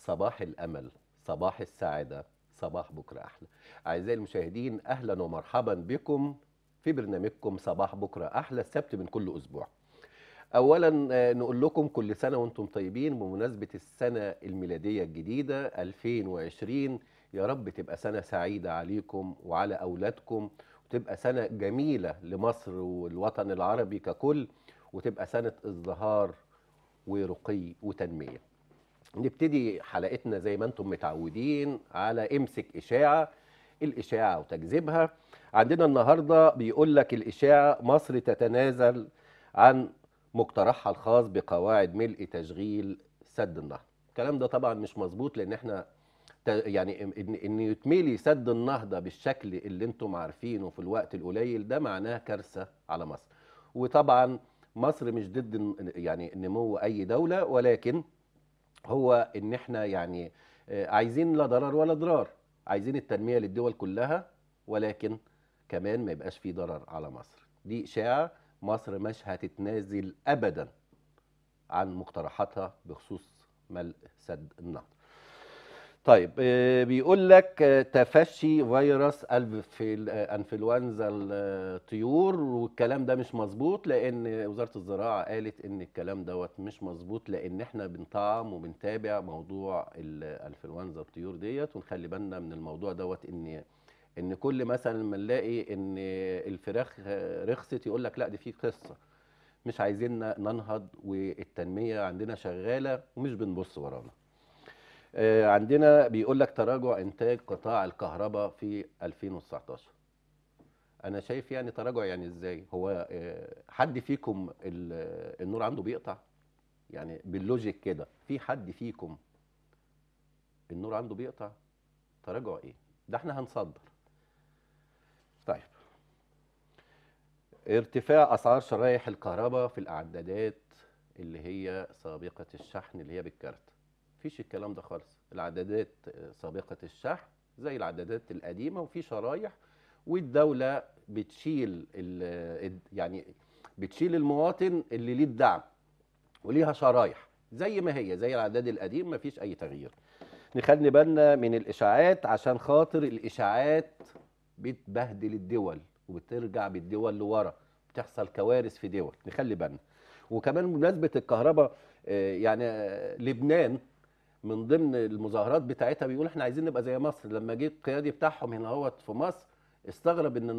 صباح الأمل صباح السعادة صباح بكرة أحلى أعزائي المشاهدين أهلا ومرحبا بكم في برنامجكم صباح بكرة أحلى السبت من كل أسبوع أولا آه، نقول لكم كل سنة وأنتم طيبين بمناسبة السنة الميلادية الجديدة 2020 يا رب تبقى سنة سعيدة عليكم وعلى أولادكم وتبقى سنة جميلة لمصر والوطن العربي ككل وتبقى سنة ازدهار ورقي وتنمية نبتدي حلقتنا زي ما انتم متعودين على امسك اشاعه الاشاعه وتكذيبها عندنا النهارده بيقول لك الاشاعه مصر تتنازل عن مقترحها الخاص بقواعد ملء تشغيل سد النهر الكلام ده طبعا مش مظبوط لان احنا يعني ان ان يتملي سد النهضه بالشكل اللي انتم عارفينه في الوقت القليل ده معناه كارثه على مصر وطبعا مصر مش ضد يعني نمو اي دوله ولكن هو ان احنا يعني آه، عايزين لا ضرر ولا ضرار عايزين التنميه للدول كلها ولكن كمان ما يبقاش فيه ضرر على مصر دي اشاعه مصر مش هتتنازل ابدا عن مقترحاتها بخصوص ملء سد النهضه طيب آه، بيقول لك آه، تفشي فيروس آه، انفلونزا الطيور والكلام ده مش مظبوط لان وزاره الزراعه قالت ان الكلام دوت مش مظبوط لان احنا بنطعم وبنتابع موضوع الانفلونزا الطيور ديت ونخلي بالنا من الموضوع دوت ان ان كل مثلا ما نلاقي ان الفراخ رخصت يقول لك لا دي في قصه مش عايزين ننهض والتنميه عندنا شغاله ومش بنبص ورانا آه، عندنا بيقول لك تراجع انتاج قطاع الكهرباء في 2019 انا شايف يعني تراجع يعني ازاي هو آه، حد فيكم آه، النور عنده بيقطع يعني باللوجيك كده في حد فيكم النور عنده بيقطع تراجع ايه ده احنا هنصدر طيب ارتفاع اسعار شرايح الكهرباء في الاعدادات اللي هي سابقه الشحن اللي هي بالكارت فيش الكلام ده خالص العدادات آه، سابقه الشحن زي العدادات القديمه وفي شرايح والدوله بتشيل آه، يعني بتشيل المواطن اللي ليه الدعم وليها شرايح زي ما هي زي العداد القديم ما فيش اي تغيير نخلي بالنا من الاشاعات عشان خاطر الاشاعات بتبهدل الدول وبترجع بالدول لورا بتحصل كوارث في دول نخلي بالنا وكمان بمناسبه الكهرباء آه، يعني لبنان من ضمن المظاهرات بتاعتها بيقول احنا عايزين نبقى زي مصر لما جه القيادي بتاعهم هنا اهوت في مصر استغرب ان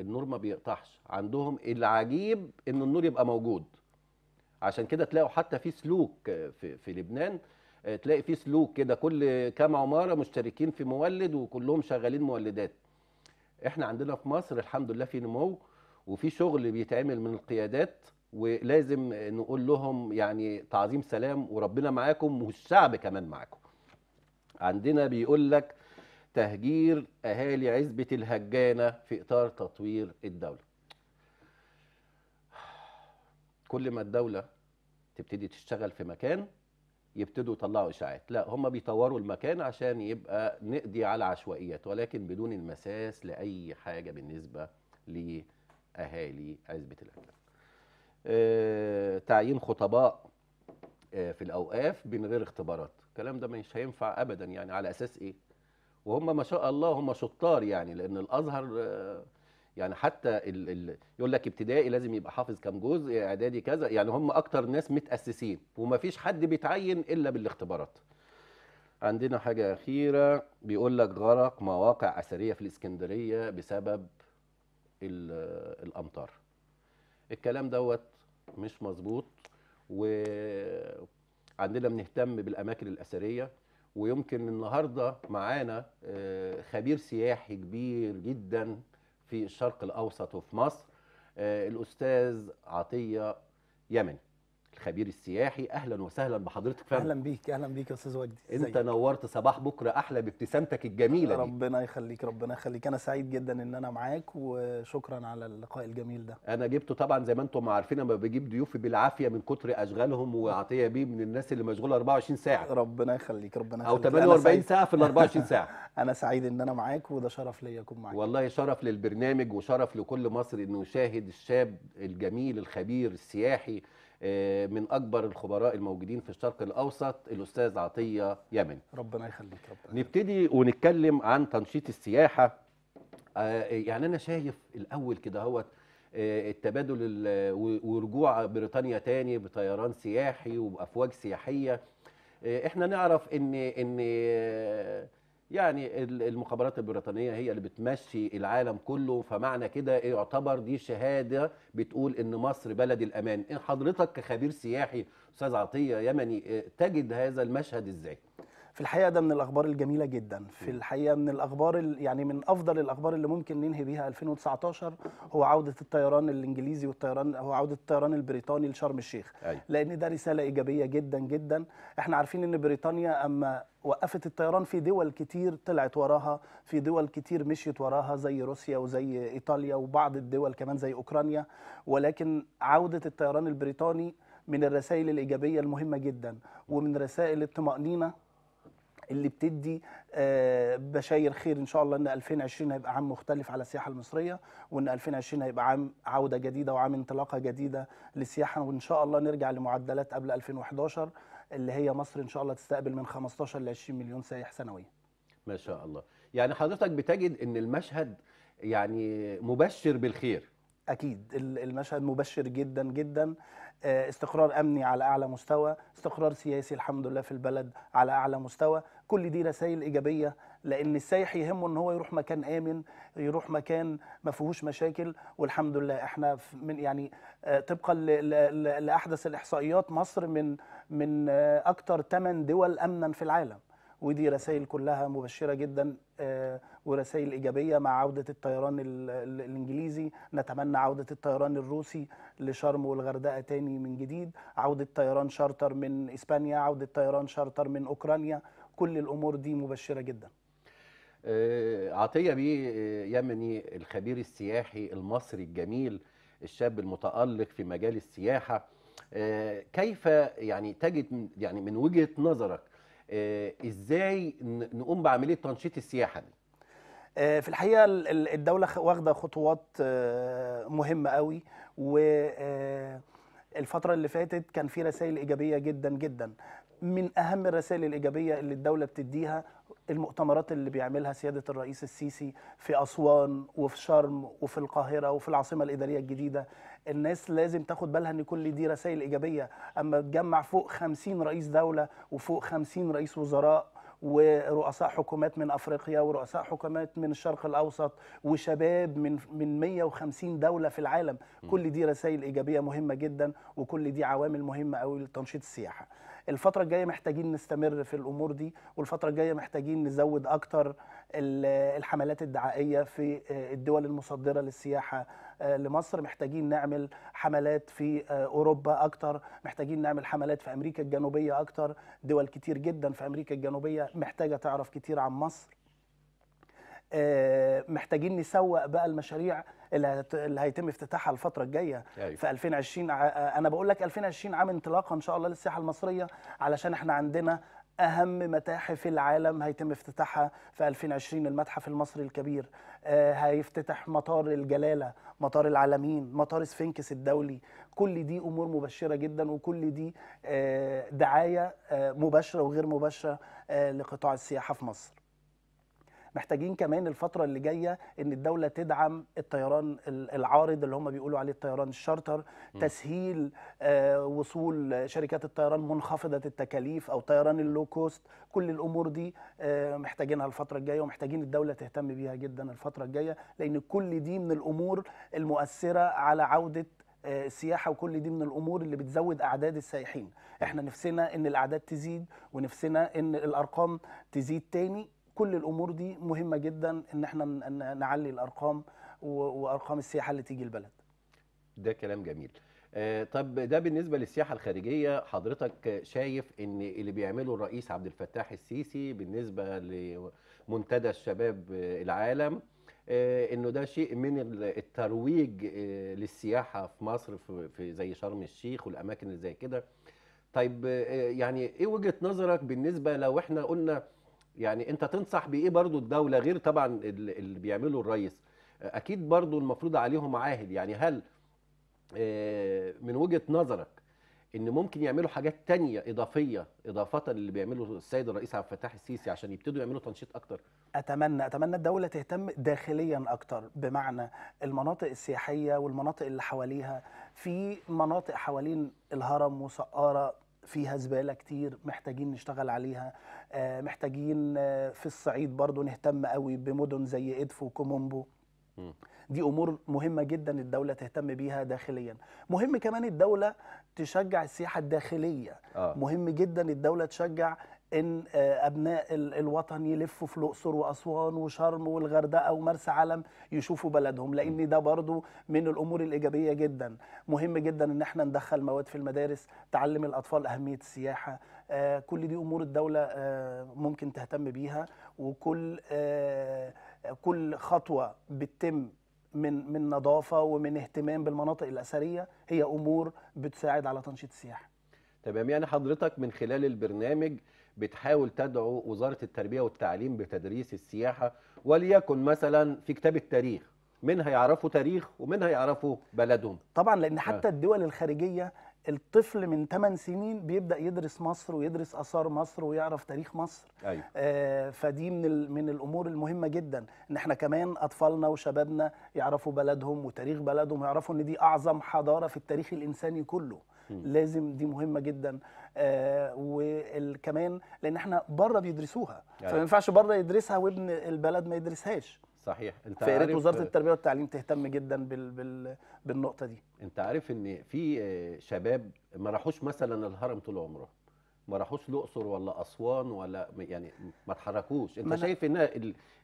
النور ما بيقطعش عندهم العجيب ان النور يبقى موجود عشان كده تلاقوا حتى في سلوك في, في لبنان آه، تلاقي في سلوك كده كل كام عماره مشتركين في مولد وكلهم شغالين مولدات احنا عندنا في مصر الحمد لله في نمو وفي شغل بيتعمل من القيادات ولازم نقول لهم يعني تعظيم سلام وربنا معاكم والشعب كمان معاكم عندنا بيقول لك تهجير اهالي عزبه الهجانه في اطار تطوير الدوله كل ما الدوله تبتدي تشتغل في مكان يبتدوا يطلعوا اشاعات لا هم بيطوروا المكان عشان يبقى نقضي على عشوائيات ولكن بدون المساس لاي حاجه بالنسبه لاهالي عزبه الهجانه آه، تعيين خطباء آه، في الاوقاف من غير اختبارات الكلام ده مش هينفع ابدا يعني على اساس ايه وهم ما شاء الله هم شطار يعني لان الازهر آه، يعني حتى ال ال يقول لك ابتدائي لازم يبقى حافظ كام جزء اعدادي كذا يعني هم اكتر ناس متاسسين وما فيش حد بيتعين الا بالاختبارات عندنا حاجه اخيره بيقول لك غرق مواقع اثريه في الاسكندريه بسبب الامطار الكلام دوت مش مظبوط وعندنا بنهتم بالاماكن الاثريه ويمكن النهارده معانا آه، خبير سياحي كبير جدا في الشرق الاوسط وفي مصر آه، الاستاذ عطيه يمني الخبير السياحي اهلا وسهلا بحضرتك فهم. اهلا بيك اهلا بيك يا استاذ وجدي انت نورت صباح بكره احلى بابتسامتك الجميله دي ربنا يخليك ربنا يخليك انا سعيد جدا ان انا معاك وشكرا على اللقاء الجميل ده انا جبته طبعا زي ما انتم عارفين ما بجيب ضيوفي بالعافيه من كتر اشغالهم وعطيه بيه من الناس اللي مشغوله 24 ساعه ربنا يخليك ربنا يخليك او 48 ساعه في ال 24 ساعه انا سعيد ان انا معاك وده شرف ليا اكون معاك والله شرف للبرنامج وشرف لكل مصر انه يشاهد الشاب الجميل الخبير السياحي آه، من اكبر الخبراء الموجودين في الشرق الاوسط الاستاذ عطيه يمن ربنا يخليك ربنا نبتدي ونتكلم عن تنشيط السياحه آه، يعني انا شايف الاول كده هو آه، التبادل ورجوع بريطانيا تاني بطيران سياحي وبافواج سياحيه احنا نعرف ان ان يعني المخابرات البريطانية هي اللي بتمشي العالم كله فمعنى كده يعتبر دي شهادة بتقول إن مصر بلد الأمان إن حضرتك كخبير سياحي أستاذ عطية يمني آه، تجد هذا المشهد إزاي؟ في الحقيقه ده من الاخبار الجميله جدا في الحقيقه من الاخبار يعني من افضل الاخبار اللي ممكن ننهي بيها 2019 هو عوده الطيران الانجليزي والطيران هو عوده الطيران البريطاني لشرم الشيخ أي. لان ده رساله ايجابيه جدا جدا احنا عارفين ان بريطانيا اما وقفت الطيران في دول كتير طلعت وراها في دول كتير مشيت وراها زي روسيا وزي ايطاليا وبعض الدول كمان زي اوكرانيا ولكن عوده الطيران البريطاني من الرسائل الايجابيه المهمه جدا ومن رسائل الطمانينه اللي بتدي آه، بشاير خير ان شاء الله ان 2020 هيبقى عام مختلف على السياحه المصريه وان 2020 هيبقى عام عوده جديده وعام انطلاقه جديده للسياحه وان شاء الله نرجع لمعدلات قبل 2011 اللي هي مصر ان شاء الله تستقبل من 15 ل 20 مليون سائح سنويا. ما شاء الله، يعني حضرتك بتجد ان المشهد يعني مبشر بالخير. اكيد المشهد مبشر جدا جدا آه، استقرار امني على اعلى مستوى استقرار سياسي الحمد لله في البلد على اعلى مستوى كل دي رسائل ايجابيه لان السايح يهمه ان هو يروح مكان امن يروح مكان ما فيهوش مشاكل والحمد لله احنا من يعني آه، طبقا لاحدث الاحصائيات مصر من من آه، اكثر 8 دول امنا في العالم ودي رسائل كلها مبشره جدا ورسائل إيجابية مع عودة الطيران الإنجليزي نتمنى عودة الطيران الروسي لشرم والغردقة تاني من جديد عودة طيران شارتر من إسبانيا عودة طيران شارتر من أوكرانيا كل الأمور دي مبشرة جدا آه، عطية بيه آه، يمني الخبير السياحي المصري الجميل الشاب المتألق في مجال السياحة آه، كيف يعني تجد يعني من وجهة نظرك ازاي نقوم بعملية تنشيط السياحة دي آه، في الحقيقه الدوله واخده خطوات آه، مهمه قوي و آه، الفترة اللي فاتت كان في رسائل إيجابية جدا جدا من أهم الرسائل الإيجابية اللي الدولة بتديها المؤتمرات اللي بيعملها سيادة الرئيس السيسي في أسوان وفي شرم وفي القاهرة وفي العاصمة الإدارية الجديدة الناس لازم تاخد بالها ان كل دي رسائل إيجابية أما تجمع فوق 50 رئيس دولة وفوق 50 رئيس وزراء ورؤساء حكومات من افريقيا ورؤساء حكومات من الشرق الاوسط وشباب من من 150 دوله في العالم كل دي رسائل ايجابيه مهمه جدا وكل دي عوامل مهمه قوي لتنشيط السياحه الفتره الجايه محتاجين نستمر في الامور دي والفتره الجايه محتاجين نزود اكتر الحملات الدعائيه في آه، الدول المصدره للسياحه آه، لمصر محتاجين نعمل حملات في آه، اوروبا اكتر محتاجين نعمل حملات في امريكا الجنوبيه اكتر دول كتير جدا في امريكا الجنوبيه محتاجه تعرف كتير عن مصر آه، محتاجين نسوق بقى المشاريع اللي هيتم افتتاحها الفتره الجايه أيوة. في 2020 انا بقول لك 2020 عام انطلاقه ان شاء الله للسياحه المصريه علشان احنا عندنا اهم متاحف العالم هيتم افتتاحها في 2020 المتحف المصري الكبير آه، هيفتتح مطار الجلاله مطار العالمين مطار سفنكس الدولي كل دي امور مبشره جدا وكل دي آه، دعايه آه، مباشره وغير مباشره لقطاع السياحه في مصر محتاجين كمان الفتره اللي جايه ان الدوله تدعم الطيران العارض اللي هم بيقولوا عليه الطيران الشارتر تسهيل آه وصول شركات الطيران منخفضه التكاليف او طيران اللو كوست كل الامور دي آه محتاجينها الفتره الجايه ومحتاجين الدوله تهتم بيها جدا الفتره الجايه لان كل دي من الامور المؤثره على عوده آه، السياحه وكل دي من الامور اللي بتزود اعداد السائحين احنا نفسنا ان الاعداد تزيد ونفسنا ان الارقام تزيد تاني كل الامور دي مهمه جدا ان احنا نعلي الارقام وارقام السياحه اللي تيجي البلد ده كلام جميل آه، طب ده بالنسبه للسياحه الخارجيه حضرتك شايف ان اللي بيعمله الرئيس عبد الفتاح السيسي بالنسبه لمنتدى الشباب آه، العالم آه، انه ده شيء من الترويج للسياحه في مصر في زي شرم الشيخ والاماكن اللي زي كده طيب يعني ايه وجهه نظرك بالنسبه لو احنا قلنا يعني انت تنصح بايه برضو الدوله غير طبعا اللي بيعمله الرئيس اكيد برضو المفروض عليهم عاهد يعني هل آه، من وجهه نظرك ان ممكن يعملوا حاجات تانية اضافيه اضافه للي بيعمله السيد الرئيس عبد الفتاح السيسي عشان يبتدوا يعملوا تنشيط اكتر اتمنى اتمنى الدوله تهتم داخليا اكتر بمعنى المناطق السياحيه والمناطق اللي حواليها في مناطق حوالين الهرم وسقاره فيها زباله كتير محتاجين نشتغل عليها آه، محتاجين آه، في الصعيد برضو نهتم قوي بمدن زي ادفو وكومومبو دي امور مهمه جدا الدوله تهتم بيها داخليا مهم كمان الدوله تشجع السياحه الداخليه آه. مهم جدا الدوله تشجع ان آه، ابناء الوطن يلفوا في الاقصر واسوان وشرم والغردقه ومرسى علم يشوفوا بلدهم لان ده برضو من الامور الايجابيه جدا مهم جدا ان احنا ندخل مواد في المدارس تعلم الاطفال اهميه السياحه آه، كل دي امور الدوله آه، ممكن تهتم بيها وكل كل خطوه بتتم من من نظافه ومن اهتمام بالمناطق الاثريه هي امور بتساعد على تنشيط السياحه تمام يعني حضرتك من خلال البرنامج بتحاول تدعو وزاره التربيه والتعليم بتدريس السياحه وليكن مثلا في كتاب التاريخ منها يعرفوا تاريخ ومنها يعرفوا بلدهم طبعا لان آه. حتى آه. الدول الخارجيه الطفل من 8 سنين بيبدا يدرس مصر ويدرس اثار مصر ويعرف تاريخ مصر أيوة. آه فدي من من الامور المهمه جدا ان احنا كمان اطفالنا وشبابنا يعرفوا بلدهم وتاريخ بلدهم ويعرفوا ان دي اعظم حضاره في التاريخ الانساني كله لازم دي مهمه جدا آه وكمان لان احنا بره بيدرسوها يعني. فما ينفعش بره يدرسها وابن البلد ما يدرسهاش صحيح انت عارف وزاره التربيه والتعليم تهتم جدا بال... بال... بالنقطه دي انت عارف ان في آه، شباب ما راحوش مثلا الهرم طول عمرهم ما راحوش الاقصر ولا اسوان ولا يعني ما اتحركوش انت شايف ان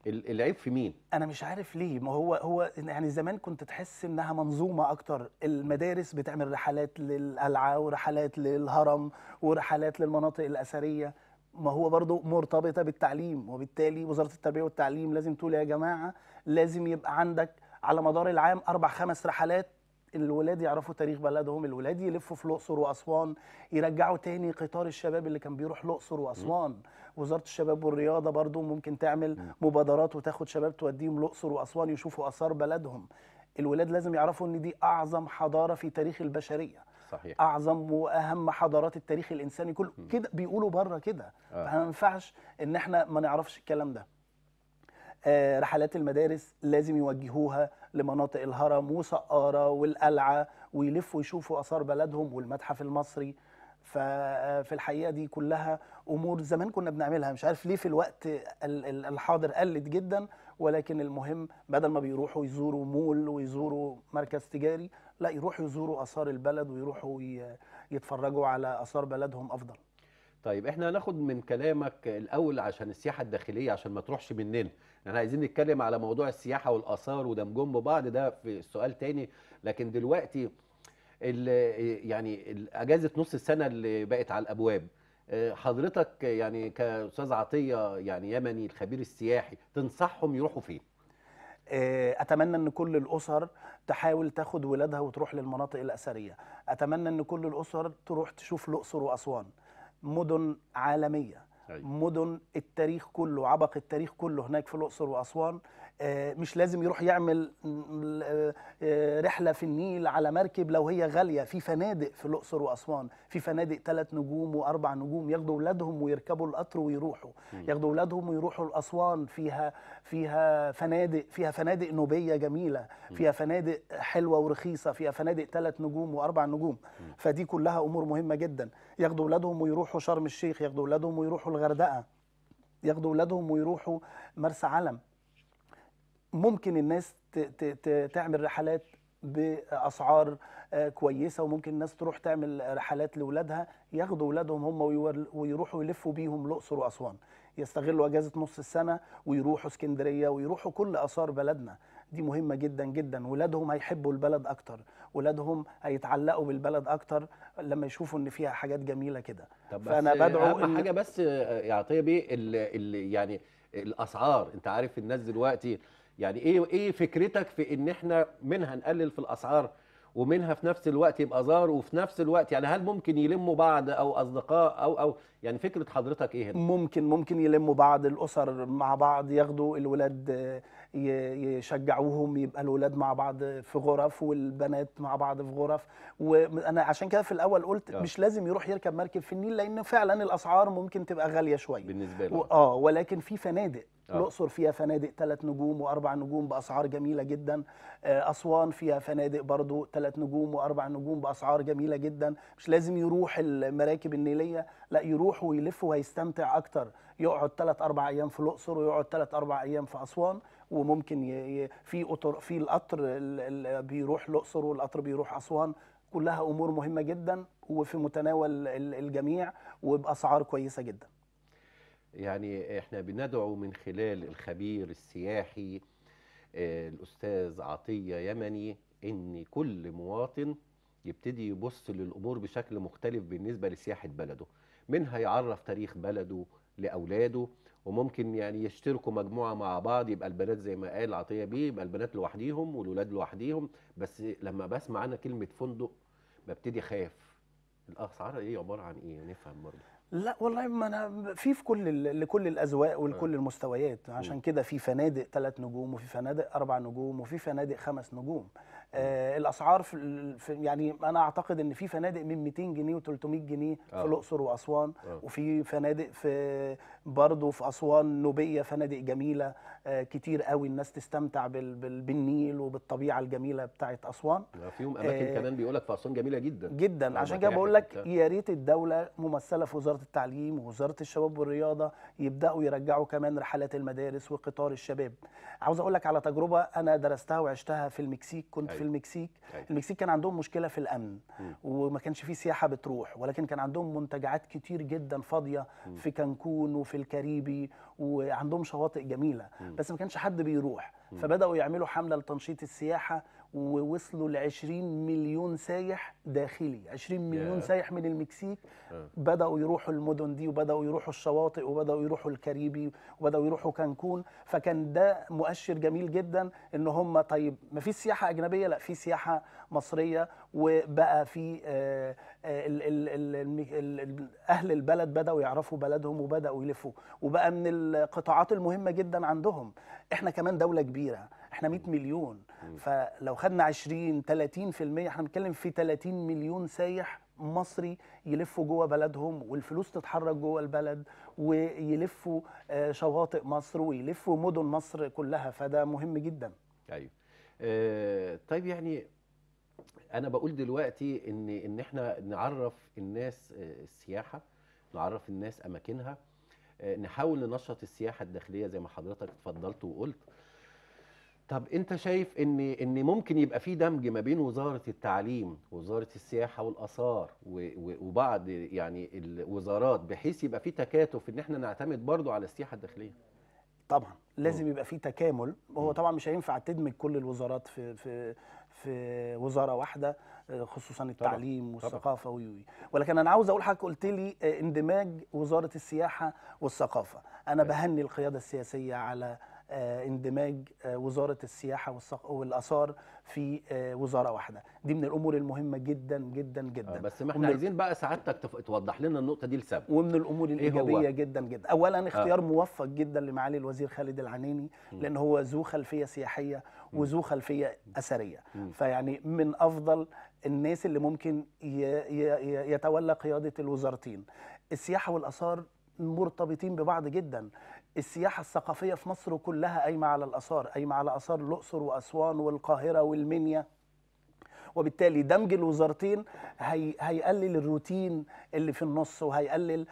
العيب في مين؟ انا مش عارف ليه ما هو هو يعني زمان كنت تحس انها منظومه اكتر المدارس بتعمل رحلات للقلعه ورحلات للهرم ورحلات للمناطق الاثريه ما هو برضه مرتبطه بالتعليم وبالتالي وزاره التربيه والتعليم لازم تقول يا جماعه لازم يبقى عندك على مدار العام اربع خمس رحلات الولاد يعرفوا تاريخ بلدهم الولاد يلفوا في الاقصر واسوان يرجعوا تاني قطار الشباب اللي كان بيروح الاقصر واسوان وزاره الشباب والرياضه برضو ممكن تعمل مبادرات وتاخد شباب توديهم الاقصر واسوان يشوفوا اثار بلدهم الولاد لازم يعرفوا ان دي اعظم حضاره في تاريخ البشريه صحيح. اعظم واهم حضارات التاريخ الانساني كله كده بيقولوا بره كده آه. ما ينفعش ان احنا ما نعرفش الكلام ده آه، رحلات المدارس لازم يوجهوها لمناطق الهرم وسقاره والقلعه ويلفوا يشوفوا اثار بلدهم والمتحف المصري ففي آه، الحقيقه دي كلها امور زمان كنا بنعملها مش عارف ليه في الوقت الحاضر قلت جدا ولكن المهم بدل ما بيروحوا يزوروا مول ويزوروا مركز تجاري لا يروحوا يزوروا اثار البلد ويروحوا يتفرجوا على اثار بلدهم افضل طيب احنا هناخد من كلامك الاول عشان السياحه الداخليه عشان ما تروحش مننا احنا عايزين نتكلم على موضوع السياحه والاثار ودمجهم ببعض ده في سؤال تاني لكن دلوقتي يعني اجازه نص السنه اللي بقت على الابواب آه، حضرتك يعني كاستاذ عطيه يعني يمني الخبير السياحي تنصحهم يروحوا فين آه، اتمنى ان كل الاسر تحاول تاخد ولادها وتروح للمناطق الاثريه اتمنى ان كل الاسر تروح تشوف الاقصر واسوان مدن عالميه أي. مدن التاريخ كله عبق التاريخ كله هناك في الاقصر واسوان آه، مش لازم يروح يعمل آه، آه، رحله في النيل على مركب لو هي غاليه في فنادق في الاقصر واسوان في فنادق ثلاث نجوم واربع نجوم ياخدوا اولادهم ويركبوا القطر ويروحوا ياخدوا اولادهم ويروحوا لاسوان فيها فيها فنادق فيها فنادق نوبيه جميله فيها فنادق حلوه ورخيصه فيها فنادق ثلاث نجوم واربع نجوم فدي كلها امور مهمه جدا ياخدوا اولادهم ويروحوا شرم الشيخ ياخدوا اولادهم ويروحوا الغردقه ياخدوا اولادهم ويروحوا مرسى علم ممكن الناس تعمل رحلات باسعار آه، كويسه وممكن الناس تروح تعمل رحلات لاولادها ياخدوا اولادهم هم ويروحوا يلفوا بيهم الاقصر واسوان يستغلوا اجازه نص السنه ويروحوا اسكندريه ويروحوا كل اثار بلدنا دي مهمه جدا جدا ولادهم هيحبوا البلد اكتر ولادهم هيتعلقوا بالبلد اكتر لما يشوفوا ان فيها حاجات جميله كده فانا بدعو إن... حاجه بس آه، يا عطيه بيه يعني الاسعار انت عارف الناس دلوقتي يعني ايه ايه فكرتك في ان احنا منها نقلل في الاسعار ومنها في نفس الوقت يبقى زار وفي نفس الوقت يعني هل ممكن يلموا بعض او اصدقاء او او يعني فكره حضرتك ايه هنا؟ ممكن ممكن يلموا بعض الاسر مع بعض ياخدوا الولاد آه، يشجعوهم يبقى الولاد مع بعض في غرف والبنات مع بعض في غرف وانا عشان كده في الاول قلت أوه. مش لازم يروح يركب مركب في النيل لان فعلا الاسعار ممكن تبقى غاليه شويه بالنسبه له اه ولكن في فنادق آه. الاقصر فيها فنادق ثلاث نجوم واربع نجوم باسعار جميله جدا آه، اسوان فيها فنادق برضو ثلاث نجوم واربع نجوم باسعار جميله جدا مش لازم يروح المراكب النيليه لا يروح ويلف وهيستمتع اكتر يقعد ثلاث اربع ايام في الاقصر ويقعد ثلاث اربع ايام في اسوان وممكن في قطر في القطر بيروح الاقصر والقطر بيروح اسوان كلها امور مهمه جدا وفي متناول الجميع وباسعار كويسه جدا يعني احنا بندعو من خلال الخبير السياحي آه، الاستاذ عطيه يمني ان كل مواطن يبتدي يبص للامور بشكل مختلف بالنسبه لسياحه بلده منها يعرف تاريخ بلده لاولاده وممكن يعني يشتركوا مجموعه مع بعض يبقى البنات زي ما قال عطيه بيه يبقى البنات لوحديهم والولاد لوحديهم بس لما بسمع انا كلمه فندق ببتدي اخاف الاسعار ايه عباره عن ايه نفهم برضه لا والله ما انا في في كل لكل الاذواق ولكل آه. المستويات عشان كده في فنادق ثلاث نجوم وفي فنادق اربع نجوم وفي فنادق خمس نجوم آه الاسعار في يعني انا اعتقد ان في فنادق من 200 جنيه و300 جنيه آه. في الاقصر واسوان آه. وفي فنادق في برضه في اسوان نوبيه فنادق جميله آه، كتير قوي الناس تستمتع بالنيل وبالطبيعه الجميله بتاعه اسوان فيهم اماكن آه، كمان بيقول لك في اسوان جميله جدا جدا عشان كده بقول لك يا ريت الدوله ممثله في وزاره التعليم ووزاره الشباب والرياضه يبداوا يرجعوا كمان رحلات المدارس وقطار الشباب عاوز اقول لك على تجربه انا درستها وعشتها في المكسيك كنت أي. في أيوة. المكسيك أي. أيوة. المكسيك كان عندهم مشكله في الامن م. وما كانش فيه سياحه بتروح ولكن كان عندهم منتجعات كتير جدا فاضيه م. في كانكون وفي في الكاريبي وعندهم شواطئ جميله بس ما كانش حد بيروح فبداوا يعملوا حمله لتنشيط السياحه ووصلوا ل 20 مليون سايح داخلي 20 مليون yeah. سايح من المكسيك yeah. آه. بداوا يروحوا المدن دي وبداوا يروحوا الشواطئ وبداوا يروحوا الكاريبي وبداوا يروحوا كانكون فكان ده مؤشر جميل جدا ان هم طيب ما فيش سياحه اجنبيه لا في سياحه مصريه وبقى في آه، آه، اهل البلد بداوا يعرفوا بلدهم وبداوا يلفوا وبقى من القطاعات المهمه جدا عندهم احنا كمان دوله كبيره احنا 100 مليون فلو خدنا 20 30% احنا بنتكلم في 30 مليون سايح مصري يلفوا جوه بلدهم والفلوس تتحرك جوه البلد ويلفوا آه، شواطئ مصر ويلفوا مدن مصر كلها فده مهم جدا ايوه آه طيب يعني انا بقول دلوقتي ان ان احنا نعرف الناس آه، السياحه نعرف الناس اماكنها آه، نحاول ننشط السياحه الداخليه زي ما حضرتك اتفضلت وقلت طب انت شايف ان ان ممكن يبقى في دمج ما بين وزاره التعليم وزاره السياحه والاثار و- وبعض يعني الوزارات بحيث يبقى في تكاتف ان احنا نعتمد برضو على السياحه الداخليه طبعا لازم يبقى في تكامل هو طبعا مش هينفع تدمج كل الوزارات في في في وزاره واحده خصوصا التعليم طبعا. والثقافه ويوي ولكن انا عاوز اقول حضرتك قلت لي آه، اندماج وزاره السياحه والثقافه انا بهني القياده السياسيه على آه، اندماج آه، وزاره السياحه والاثار في آه، وزاره واحده دي من الامور المهمه جدا جدا جدا بس ما احنا عايزين بقى سعادتك توضح لنا النقطه دي لسبب ومن الامور إيه الايجابيه إيه جدا جدا اولا اختيار آه. موفق جدا لمعالي الوزير خالد العنيني لان هو ذو خلفيه سياحيه وذو خلفيه اثريه فيعني من افضل الناس اللي ممكن يتولى قياده الوزارتين السياحه والاثار مرتبطين ببعض جدا السياحة الثقافية في مصر كلها قايمة على الآثار قايمة على آثار الأقصر وأسوان والقاهرة والمنيا وبالتالي دمج الوزارتين هي هيقلل الروتين اللي في النص وهيقلل ال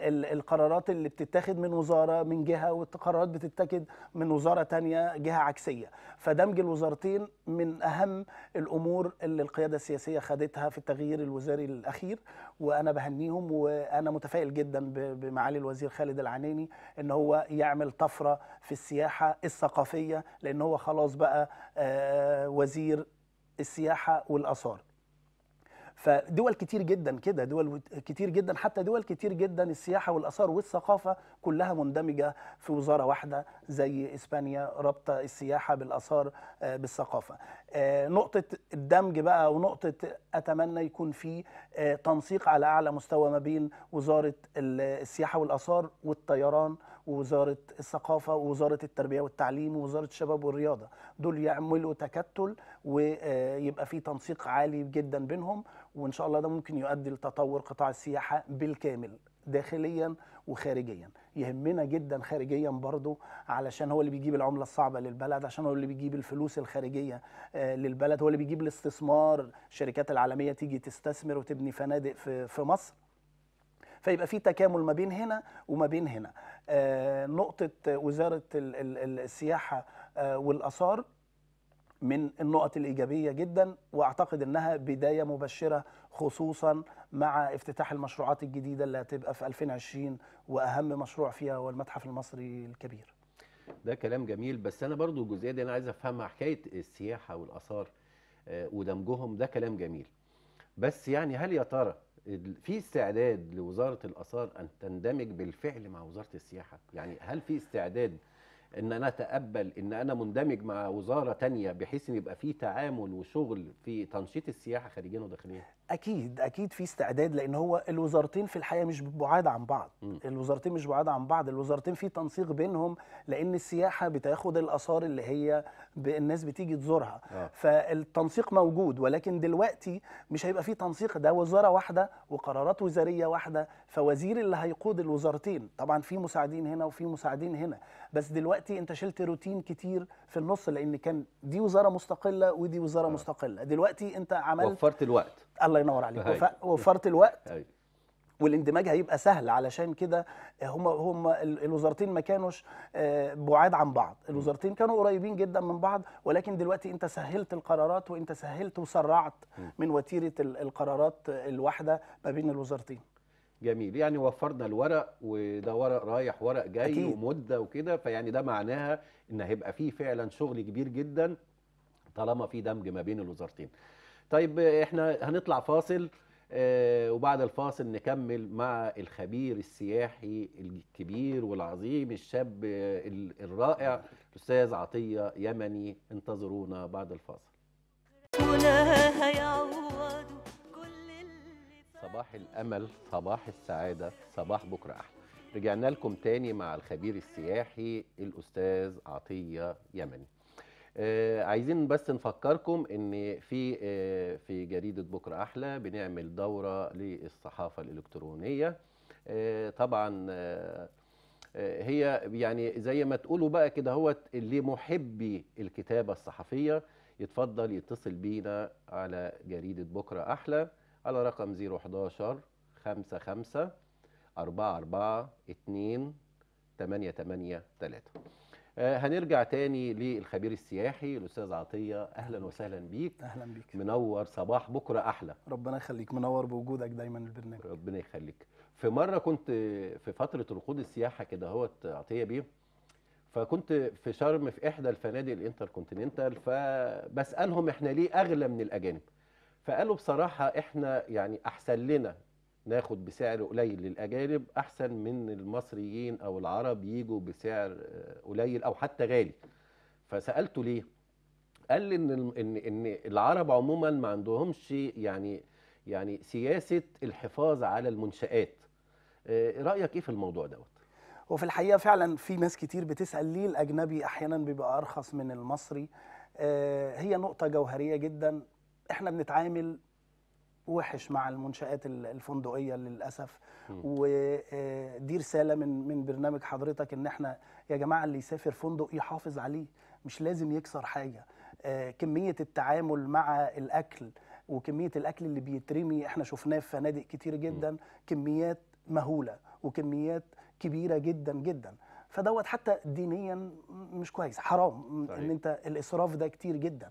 ال القرارات اللي بتتاخد من وزاره من جهه والقرارات بتتاخد من وزاره ثانيه جهه عكسيه فدمج الوزارتين من اهم الامور اللي القياده السياسيه خدتها في التغيير الوزاري الاخير وانا بهنيهم وانا متفائل جدا بمعالي الوزير خالد العنيني ان هو يعمل طفره في السياحه الثقافيه لان هو خلاص بقى آه، وزير السياحه والاثار فدول كتير جدا كده دول كتير جدا حتى دول كتير جدا السياحه والاثار والثقافه كلها مندمجه في وزاره واحده زي اسبانيا رابطه السياحه بالاثار آه، بالثقافه. آه، نقطه الدمج بقى ونقطه اتمنى يكون في آه، تنسيق على اعلى مستوى ما بين وزاره السياحه والاثار والطيران ووزاره الثقافه ووزاره التربيه والتعليم ووزاره الشباب والرياضه دول يعملوا تكتل ويبقى في تنسيق عالي جدا بينهم وان شاء الله ده ممكن يؤدي لتطور قطاع السياحه بالكامل داخليا وخارجيا يهمنا جدا خارجيا برضو علشان هو اللي بيجيب العملة الصعبة للبلد عشان هو اللي بيجيب الفلوس الخارجية آه، للبلد هو اللي بيجيب الاستثمار الشركات العالمية تيجي تستثمر وتبني فنادق في مصر فيبقى في تكامل ما بين هنا وما بين هنا آه، نقطه وزاره السياحه آه، والاثار من النقط الإيجابية جدا وأعتقد أنها بداية مبشرة خصوصا مع افتتاح المشروعات الجديدة اللي هتبقى في 2020 وأهم مشروع فيها هو المتحف المصري الكبير ده كلام جميل بس أنا برضو الجزئية دي أنا عايز أفهمها حكاية السياحة والآثار آه، ودمجهم ده كلام جميل بس يعني هل يا ترى في استعداد لوزاره الاثار ان تندمج بالفعل مع وزاره السياحه يعني هل في استعداد ان انا اتقبل ان انا مندمج مع وزاره تانية بحيث ان يبقى في تعامل وشغل في تنشيط السياحه خارجيا وداخليا اكيد اكيد في استعداد لان هو الوزارتين في الحقيقه مش بعاد عن بعض م. الوزارتين مش بعاد عن بعض الوزارتين في تنسيق بينهم لان السياحه بتاخد الاثار اللي هي الناس بتيجي تزورها آه. فالتنسيق موجود ولكن دلوقتي مش هيبقى في تنسيق ده وزاره واحده وقرارات وزاريه واحده فوزير اللي هيقود الوزارتين طبعا في مساعدين هنا وفي مساعدين هنا بس دلوقتي انت شلت روتين كتير في النص لان كان دي وزاره مستقله ودي وزاره آه. مستقله دلوقتي انت عملت وفرت الوقت الله ينور عليك وف... وفرت الوقت هاي. والاندماج هيبقى سهل علشان كده هم هم الوزارتين ما كانوش آه، بعاد عن بعض الوزارتين كانوا قريبين جدا من بعض ولكن دلوقتي انت سهلت القرارات وانت سهلت وسرعت من وتيره القرارات الواحده ما بين الوزارتين جميل يعني وفرنا الورق وده ورق رايح ورق جاي أكيد. ومده وكده فيعني ده معناها ان هيبقى فيه فعلا شغل كبير جدا طالما في دمج ما بين الوزارتين طيب احنا هنطلع فاصل آه وبعد الفاصل نكمل مع الخبير السياحي الكبير والعظيم الشاب آه، الرائع الاستاذ عطيه يمني انتظرونا بعد الفاصل صباح الامل صباح السعاده صباح بكره احلى رجعنا لكم تاني مع الخبير السياحي الاستاذ عطيه يمني آه عايزين بس نفكركم ان في آه في جريده بكره احلى بنعمل دوره للصحافه الالكترونيه آه طبعا آه, آه، هي يعني زي ما تقولوا بقى كده هو اللي محبي الكتابه الصحفيه يتفضل يتصل بينا على جريده بكره احلى على رقم 011 55 44 2 8 8 3 هنرجع تاني للخبير السياحي الاستاذ عطيه اهلا وسهلا بيك اهلا بيك منور صباح بكره احلى ربنا يخليك منور بوجودك دايما البرنامج ربنا يخليك في مره كنت في فتره ركود السياحه كده اهوت عطيه بيه فكنت في شرم في احدى الفنادق الانتركونتيننتال فبسالهم احنا ليه اغلى من الاجانب فقالوا بصراحة احنا يعني احسن لنا ناخد بسعر قليل للاجانب احسن من المصريين او العرب يجوا بسعر قليل او حتى غالي فسالته ليه قال لي ان ان ان العرب عموما ما عندهمش يعني يعني سياسه الحفاظ على المنشات آه، رايك ايه في الموضوع دوت وفي الحقيقه فعلا في ناس كتير بتسال ليه الاجنبي احيانا بيبقى ارخص من المصري آه، هي نقطه جوهريه جدا احنا بنتعامل وحش مع المنشآت الفندقية للأسف ودي آه، رسالة من من برنامج حضرتك إن إحنا يا جماعة اللي يسافر فندق يحافظ عليه مش لازم يكسر حاجة آه، كمية التعامل مع الأكل وكمية الأكل اللي بيترمي إحنا شفناه في فنادق كتير جدا كميات مهولة وكميات كبيرة جدا جدا فدوت حتى دينيا مش كويس حرام صحيح. ان انت الاسراف ده كتير جدا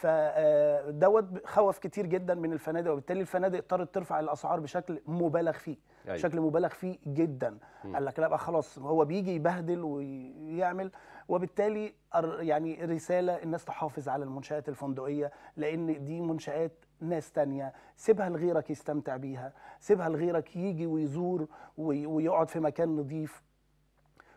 فدوت آه، خوف كتير جدا من الفنادق وبالتالي الفنادق اضطرت ترفع الاسعار بشكل مبالغ فيه أيوة. بشكل مبالغ فيه جدا قال لك لا بقى خلاص هو بيجي يبهدل ويعمل وبالتالي يعني رساله الناس تحافظ على المنشات الفندقيه لان دي منشات ناس تانية سيبها لغيرك يستمتع بيها سيبها لغيرك يجي ويزور ويقعد في مكان نظيف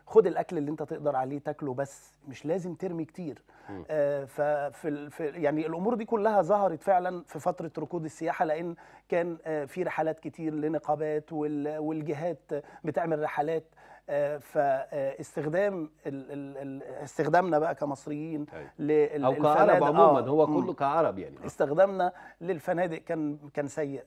خد الاكل اللي انت تقدر عليه تاكله بس مش لازم ترمي كتير آه ففي في يعني الامور دي كلها ظهرت فعلا في فتره ركود السياحه لان كان آه في رحلات كتير لنقابات والجهات بتعمل رحلات آه فاستخدام ال ال استخدامنا بقى كمصريين لل طيب. او كعرب عموما آه هو كله كعرب يعني استخدامنا للفنادق كان كان سيء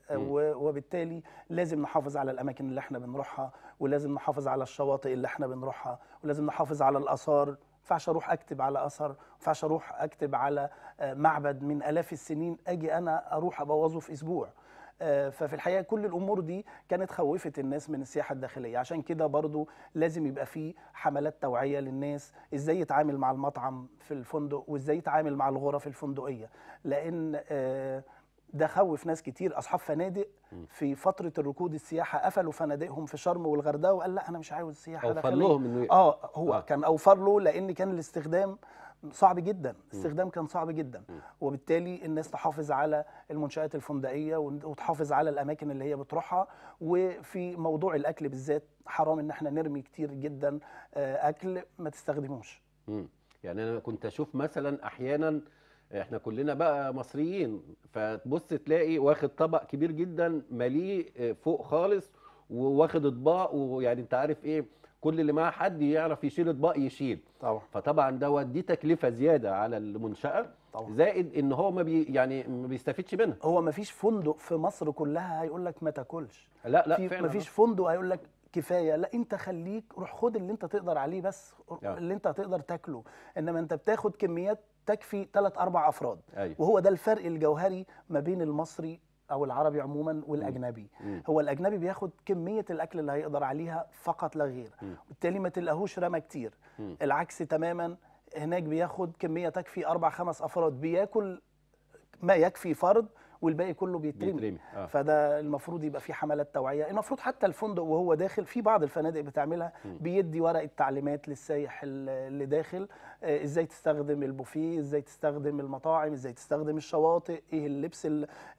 وبالتالي لازم نحافظ على الاماكن اللي احنا بنروحها ولازم نحافظ على الشواطئ اللي احنا بنروحها ولازم نحافظ على الاثار ينفعش اروح اكتب على اثر ما ينفعش اروح اكتب على آه، معبد من الاف السنين اجي انا اروح ابوظه في اسبوع آه، ففي الحقيقه كل الامور دي كانت خوفت الناس من السياحه الداخليه عشان كده برضو لازم يبقى فيه حملات توعيه للناس ازاي يتعامل مع المطعم في الفندق وازاي يتعامل مع الغرف الفندقيه لان آه، ده خوف ناس كتير اصحاب فنادق في فتره الركود السياحه قفلوا فنادقهم في شرم والغردقه وقال لا انا مش عاوز سياحه اوفر لهم انه اه هو آه. كان اوفر له لان كان الاستخدام صعب جدا الاستخدام كان صعب جدا وبالتالي الناس تحافظ على المنشآت الفندقية وتحافظ على الأماكن اللي هي بتروحها وفي موضوع الأكل بالذات حرام إن احنا نرمي كتير جدا آه، أكل ما تستخدموش يعني أنا كنت أشوف مثلا أحيانا احنا كلنا بقى مصريين فتبص تلاقي واخد طبق كبير جدا مليء آه، فوق خالص وواخد اطباق ويعني انت عارف ايه كل اللي معاه حد يعرف يشيل اطباق يشيل طبعا فطبعا دوت دي تكلفه زياده على المنشاه طبعا. زائد ان هو ما بي يعني ما بيستفيدش منها هو ما فيش فندق في مصر كلها هيقول لك ما تاكلش لا لا في فعلا ما فيش فندق هيقول لك كفايه لا انت خليك روح خد اللي انت تقدر عليه بس يعني. اللي انت هتقدر تاكله انما انت بتاخد كميات تكفي ثلاث أربع أفراد أيوة. وهو ده الفرق الجوهري ما بين المصري او العربي عموما والاجنبي مم. هو الاجنبي بياخد كميه الاكل اللي هيقدر عليها فقط لا غير وبالتالي ما تلاقوش رمى كتير مم. العكس تماما هناك بياخد كميه تكفي اربع خمس افراد بياكل ما يكفي فرد والباقي كله بيترمي, بيترمي. آه. فده المفروض يبقى في حملات توعيه المفروض حتى الفندق وهو داخل في بعض الفنادق بتعملها م. بيدي ورقه تعليمات للسايح اللي داخل آه ازاي تستخدم البوفيه ازاي تستخدم المطاعم ازاي تستخدم الشواطئ ايه اللبس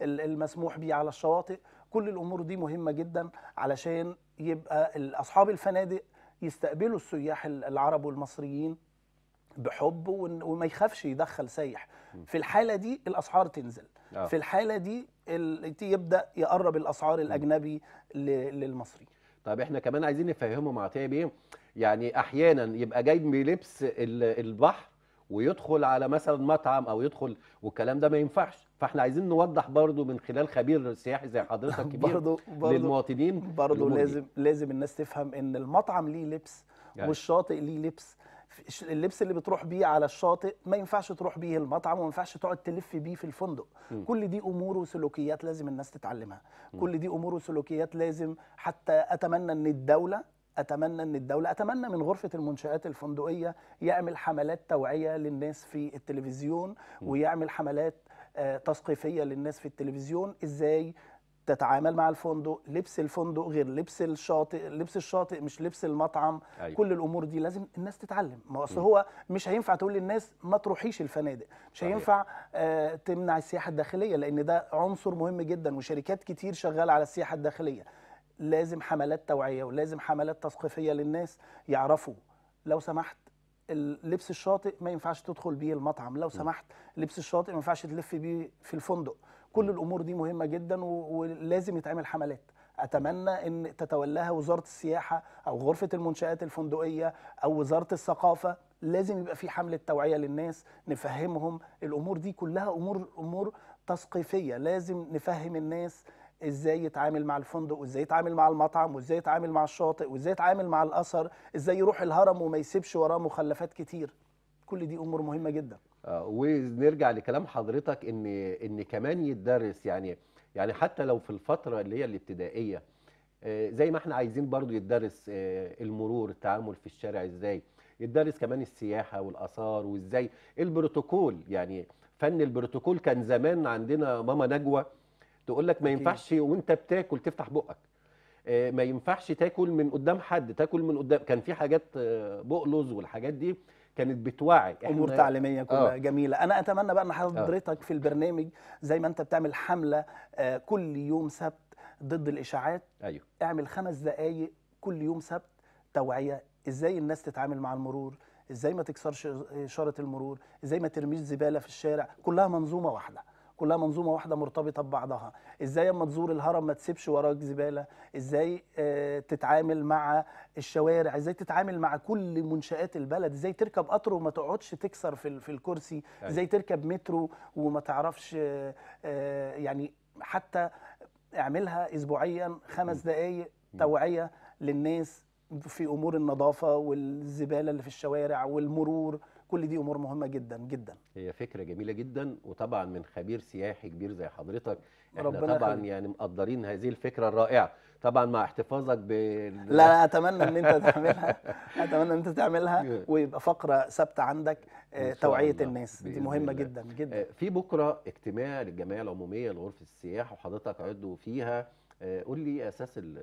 المسموح بيه على الشواطئ كل الامور دي مهمه جدا علشان يبقى اصحاب الفنادق يستقبلوا السياح العرب والمصريين بحب وما يخافش يدخل سايح في الحاله دي الاسعار تنزل آه. في الحاله دي يبدا يقرب الاسعار الاجنبي للمصري طيب احنا كمان عايزين نفهمه مع بيه يعني احيانا يبقى جاي بلبس البحر ويدخل على مثلا مطعم او يدخل والكلام ده ما ينفعش فاحنا عايزين نوضح برضو من خلال خبير سياحي زي حضرتك كبير برضو برضو للمواطنين برضو لازم لازم الناس تفهم ان المطعم ليه لبس يعني. والشاطئ ليه لبس اللبس اللي بتروح بيه على الشاطئ ما ينفعش تروح بيه المطعم وما ينفعش تقعد تلف بيه في الفندق م. كل دي امور وسلوكيات لازم الناس تتعلمها م. كل دي امور وسلوكيات لازم حتى اتمنى ان الدوله اتمنى ان الدوله اتمنى من غرفه المنشات الفندقيه يعمل حملات توعيه للناس في التلفزيون ويعمل حملات آه، تثقيفيه للناس في التلفزيون ازاي تتعامل مع الفندق لبس الفندق غير لبس الشاطئ لبس الشاطئ مش لبس المطعم أيوة. كل الامور دي لازم الناس تتعلم ما اصل هو مش هينفع تقول للناس ما تروحيش الفنادق مش صحيح. هينفع آه تمنع السياحه الداخليه لان ده عنصر مهم جدا وشركات كتير شغاله على السياحه الداخليه لازم حملات توعيه ولازم حملات تثقيفيه للناس يعرفوا لو سمحت لبس الشاطئ ما ينفعش تدخل بيه المطعم لو سمحت لبس الشاطئ ما ينفعش تلف بيه في الفندق كل الامور دي مهمه جدا ولازم يتعمل حملات اتمنى ان تتولاها وزاره السياحه او غرفه المنشات الفندقيه او وزاره الثقافه لازم يبقى في حمله توعيه للناس نفهمهم الامور دي كلها امور امور تثقيفيه لازم نفهم الناس ازاي يتعامل مع الفندق وازاي يتعامل مع المطعم وازاي يتعامل مع الشاطئ وازاي يتعامل مع الاثر ازاي يروح الهرم وما يسيبش وراه مخلفات كتير كل دي امور مهمه جدا ونرجع لكلام حضرتك ان ان كمان يتدرس يعني يعني حتى لو في الفتره اللي هي الابتدائيه آه، زي ما احنا عايزين برضو يتدرس آه، المرور التعامل في الشارع ازاي يتدرس كمان السياحه والاثار وازاي البروتوكول يعني فن البروتوكول كان زمان عندنا ماما نجوى تقول لك ما ينفعش وانت بتاكل تفتح بقك آه، ما ينفعش تاكل من قدام حد تاكل من قدام كان في حاجات بقلظ والحاجات دي كانت بتوعي امور تعليميه كلها آه. جميله انا اتمنى بقى ان حضرتك آه. في البرنامج زي ما انت بتعمل حمله آه، كل يوم سبت ضد الاشاعات ايوه اعمل خمس دقائق كل يوم سبت توعيه ازاي الناس تتعامل مع المرور ازاي ما تكسرش اشاره المرور ازاي ما ترميش زباله في الشارع كلها منظومه واحده كلها منظومه واحده مرتبطه ببعضها ازاي اما تزور الهرم ما تسيبش وراك زباله ازاي آه، تتعامل مع الشوارع ازاي تتعامل مع كل منشات البلد ازاي تركب قطر وما تقعدش تكسر في في الكرسي أيوة. ازاي تركب مترو وما تعرفش آه، آه، يعني حتى اعملها اسبوعيا خمس دقائق توعيه للناس في امور النظافه والزباله اللي في الشوارع والمرور كل دي امور مهمه جدا جدا هي فكره جميله جدا وطبعا من خبير سياحي كبير زي حضرتك احنا ربنا طبعا خلي. يعني مقدرين هذه الفكره الرائعه طبعا مع احتفاظك ب لا, لا اتمنى ان انت تعملها اتمنى ان انت تعملها ويبقى فقره ثابته عندك آه، توعيه الناس دي مهمه الله. جدا جدا آه، في بكره اجتماع للجمعيه العموميه لغرفه السياحه وحضرتك عضو فيها آه، قول لي اساس ال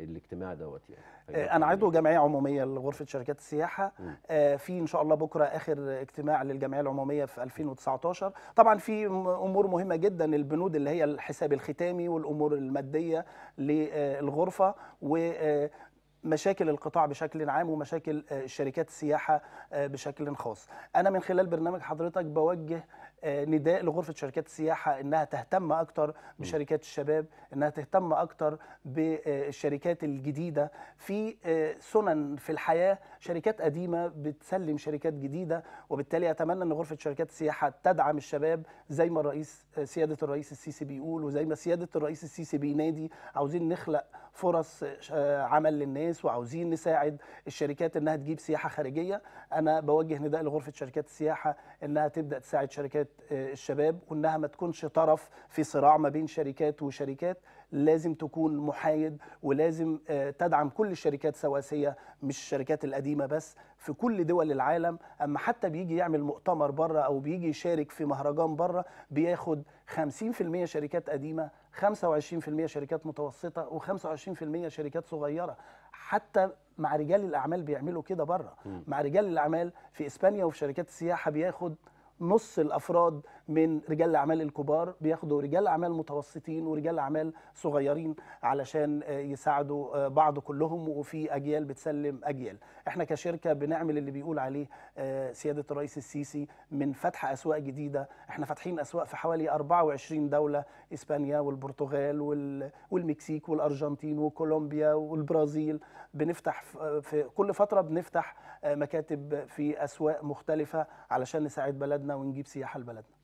الاجتماع دوت يعني آه، أيوة، انا عضو جمعيه عموميه لغرفه شركات السياحه آه في ان شاء الله بكره اخر اجتماع للجمعيه العموميه في 2019 طبعا في امور مهمه جدا البنود اللي هي الحساب الختامي والامور الماديه للغرفه و آه، مشاكل القطاع بشكل عام ومشاكل آه، شركات السياحه بشكل خاص انا من خلال برنامج حضرتك بوجه نداء لغرفه شركات السياحه انها تهتم اكتر بشركات الشباب انها تهتم اكتر بالشركات الجديده في آه، سنن في الحياه شركات قديمه بتسلم شركات جديده وبالتالي اتمنى ان غرفه شركات السياحه تدعم الشباب زي ما الرئيس آه، سياده الرئيس السيسي بيقول وزي ما سياده الرئيس السيسي بينادي عاوزين نخلق فرص آه، عمل للناس وعاوزين نساعد الشركات انها تجيب سياحه خارجيه انا بوجه نداء لغرفه شركات السياحه انها تبدا تساعد شركات آه، الشباب وانها ما تكونش طرف في صراع ما بين شركات وشركات لازم تكون محايد ولازم آه، تدعم كل الشركات سواسيه مش الشركات القديمه بس في كل دول العالم اما حتى بيجي يعمل مؤتمر بره او بيجي يشارك في مهرجان بره بياخد 50% شركات قديمه 25% شركات متوسطه و25% شركات صغيره حتى مع رجال الاعمال بيعملوا كده بره مع رجال الاعمال في اسبانيا وفي شركات السياحه بياخد نص الافراد من رجال الاعمال الكبار بياخدوا رجال اعمال متوسطين ورجال اعمال صغيرين علشان آه، يساعدوا آه، بعض كلهم وفي اجيال بتسلم اجيال احنا كشركه بنعمل اللي بيقول عليه آه، سياده الرئيس السيسي من فتح اسواق جديده احنا فاتحين اسواق في حوالي 24 دوله اسبانيا والبرتغال والمكسيك والارجنتين وكولومبيا والبرازيل بنفتح في كل فتره بنفتح مكاتب في اسواق مختلفه علشان نساعد بلدنا ونجيب سياحه لبلدنا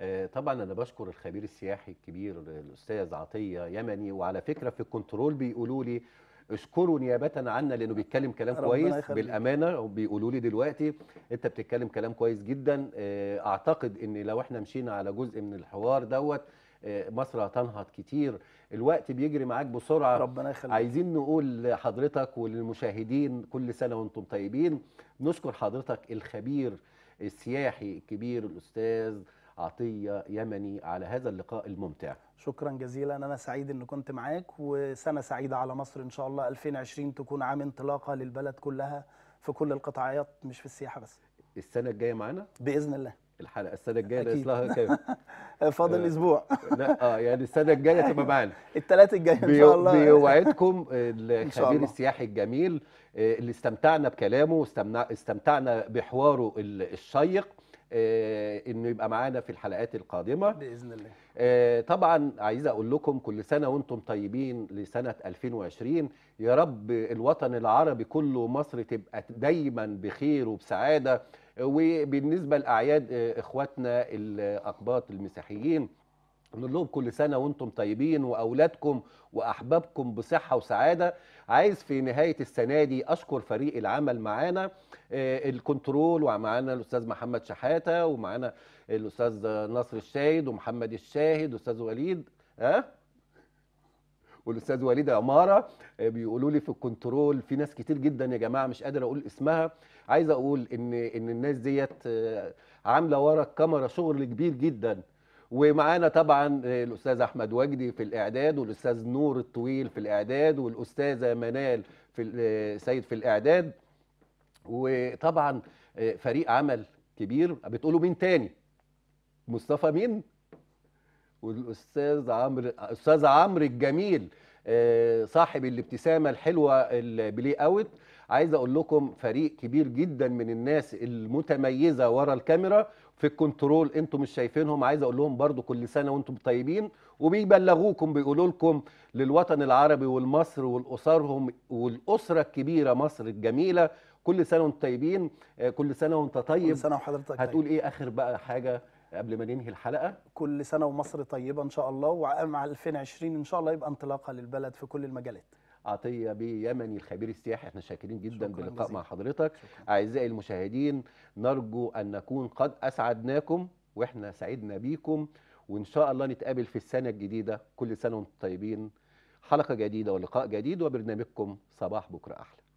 آه، طبعا انا بشكر الخبير السياحي الكبير الاستاذ عطيه يمني وعلى فكره في الكنترول بيقولوا لي اشكروا نيابه عنا لانه بيتكلم كلام كويس بالامانه بيقولوا لي دلوقتي انت بتتكلم كلام كويس جدا آه، اعتقد ان لو احنا مشينا على جزء من الحوار دوت آه، مصر هتنهض كتير الوقت بيجري معاك بسرعه ربنا يخليك عايزين نقول لحضرتك وللمشاهدين كل سنه وانتم طيبين نشكر حضرتك الخبير السياحي الكبير الاستاذ عطية يمني على هذا اللقاء الممتع شكرا جزيلا أنا سعيد أن كنت معاك وسنة سعيدة على مصر إن شاء الله 2020 تكون عام انطلاقة للبلد كلها في كل القطاعات مش في السياحة بس السنة الجاية معانا؟ بإذن الله الحلقه السنه الجايه ناقص كام؟ فاضل آه، اسبوع لا اه يعني السنه الجايه أيوه. تبقى معانا الثلاث الجاية ان شاء الله بيوعدكم الخبير السياحي الجميل آه، اللي استمتعنا بكلامه استمتعنا بحواره الشيق آه، انه يبقى معانا في الحلقات القادمه باذن الله آه، طبعا عايز اقول لكم كل سنه وانتم طيبين لسنه 2020 يا رب الوطن العربي كله مصر تبقى دايما بخير وبسعاده وبالنسبه لاعياد آه، اخواتنا الاقباط المسيحيين نقول لهم كل سنه وانتم طيبين واولادكم واحبابكم بصحه وسعاده عايز في نهايه السنه دي اشكر فريق العمل معانا آه، الكنترول ومعانا الاستاذ محمد شحاته ومعانا الاستاذ نصر الشاهد ومحمد الشاهد والاستاذ وليد ها أه؟ والاستاذ وليد عماره آه، بيقولوا لي في الكنترول في ناس كتير جدا يا جماعه مش قادر اقول اسمها عايز اقول ان ان الناس ديت آه، عامله ورا الكاميرا شغل كبير جدا ومعانا طبعا الاستاذ احمد وجدي في الاعداد والاستاذ نور الطويل في الاعداد والاستاذه منال في سيد في الاعداد وطبعا فريق عمل كبير بتقولوا مين تاني مصطفى مين والاستاذ عمرو استاذ عمرو الجميل آه، صاحب الابتسامه الحلوه البلاي اوت عايز اقول لكم فريق كبير جدا من الناس المتميزه ورا الكاميرا في الكنترول انتم مش شايفينهم عايز اقول لهم برضو كل سنه وانتم طيبين وبيبلغوكم بيقولوا لكم للوطن العربي والمصر والاسرهم والاسره الكبيره مصر الجميله كل سنه وانتم طيبين آه، كل سنه وانت طيب كل سنه وحضرتك طيب. هتقول طيب. ايه اخر بقى حاجه قبل ما ننهي الحلقه كل سنه ومصر طيبه ان شاء الله وعام 2020 ان شاء الله يبقى انطلاقه للبلد في كل المجالات عطيه بيمني الخبير السياحي احنا شاكرين جدا باللقاء مع حضرتك شكرا. اعزائي المشاهدين نرجو ان نكون قد اسعدناكم واحنا سعدنا بيكم وان شاء الله نتقابل في السنه الجديده كل سنه وانتم طيبين حلقه جديده ولقاء جديد وبرنامجكم صباح بكره احلى